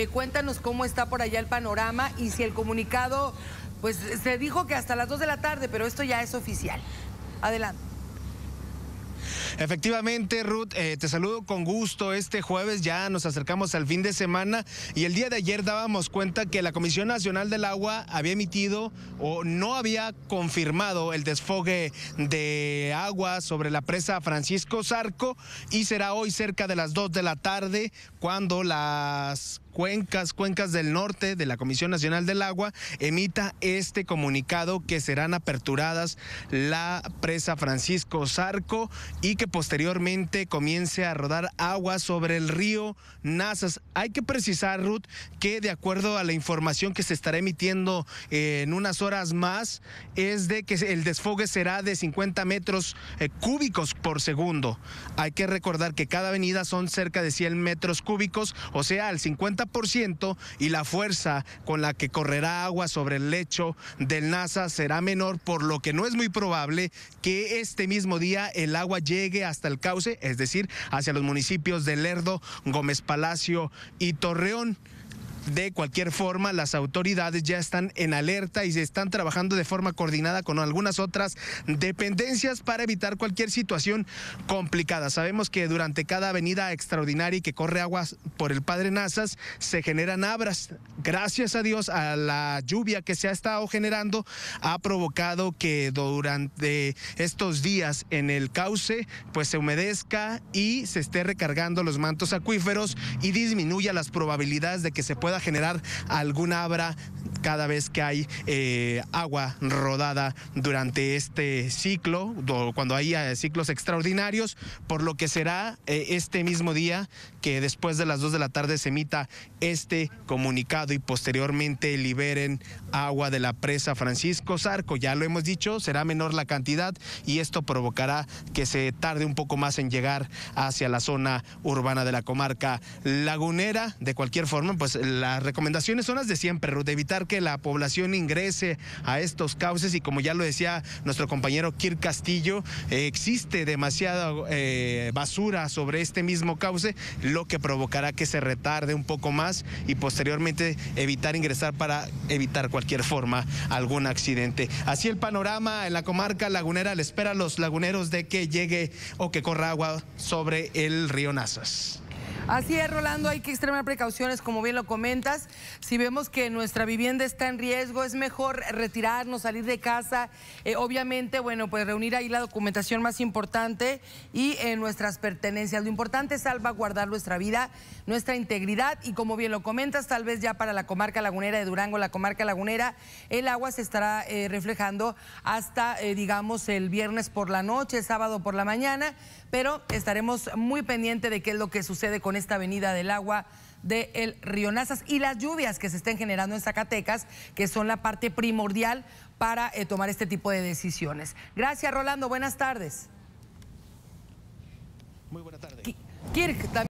Eh, cuéntanos cómo está por allá el panorama y si el comunicado, pues se dijo que hasta las 2 de la tarde, pero esto ya es oficial. Adelante. Efectivamente, Ruth, eh, te saludo con gusto. Este jueves ya nos acercamos al fin de semana y el día de ayer dábamos cuenta que la Comisión Nacional del Agua había emitido o no había confirmado el desfogue de agua sobre la presa Francisco Zarco y será hoy cerca de las 2 de la tarde cuando las cuencas, cuencas del norte de la Comisión Nacional del Agua, emita este comunicado que serán aperturadas la presa Francisco Zarco y que posteriormente comience a rodar agua sobre el río Nazas. Hay que precisar, Ruth, que de acuerdo a la información que se estará emitiendo eh, en unas horas más, es de que el desfogue será de 50 metros eh, cúbicos por segundo. Hay que recordar que cada avenida son cerca de 100 metros cúbicos, o sea, al 50% y la fuerza con la que correrá agua sobre el lecho del NASA será menor, por lo que no es muy probable que este mismo día el agua llegue hasta el cauce, es decir, hacia los municipios de Lerdo, Gómez Palacio y Torreón. De cualquier forma, las autoridades ya están en alerta y se están trabajando de forma coordinada con algunas otras dependencias para evitar cualquier situación complicada. Sabemos que durante cada avenida extraordinaria que corre aguas por el Padre Nazas se generan abras. Gracias a Dios a la lluvia que se ha estado generando ha provocado que durante estos días en el cauce pues se humedezca y se esté recargando los mantos acuíferos y disminuya las probabilidades de que se pueda generar alguna abra cada vez que hay eh, agua rodada durante este ciclo, cuando hay eh, ciclos extraordinarios, por lo que será eh, este mismo día que después de las 2 de la tarde se emita este comunicado y posteriormente liberen agua de la presa Francisco Zarco. Ya lo hemos dicho, será menor la cantidad y esto provocará que se tarde un poco más en llegar hacia la zona urbana de la comarca lagunera. De cualquier forma, pues las recomendaciones son las de siempre, de evitar que la población ingrese a estos cauces y como ya lo decía nuestro compañero Kir Castillo, eh, existe demasiada eh, basura sobre este mismo cauce lo que provocará que se retarde un poco más y posteriormente evitar ingresar para evitar cualquier forma algún accidente. Así el panorama en la comarca lagunera le espera a los laguneros de que llegue o que corra agua sobre el río Nazas. Así es, Rolando, hay que extremar precauciones, como bien lo comentas. Si vemos que nuestra vivienda está en riesgo, es mejor retirarnos, salir de casa. Eh, obviamente, bueno, pues reunir ahí la documentación más importante y eh, nuestras pertenencias. Lo importante es salvaguardar nuestra vida, nuestra integridad y como bien lo comentas, tal vez ya para la comarca lagunera de Durango, la comarca lagunera, el agua se estará eh, reflejando hasta, digamos, el viernes por la noche, sábado por la mañana, pero estaremos muy pendientes de qué es lo que sucede con esta avenida del agua del río Nazas y las lluvias que se estén generando en Zacatecas, que son la parte primordial para eh, tomar este tipo de decisiones. Gracias, Rolando. Buenas tardes. Muy buenas tarde. Kirk,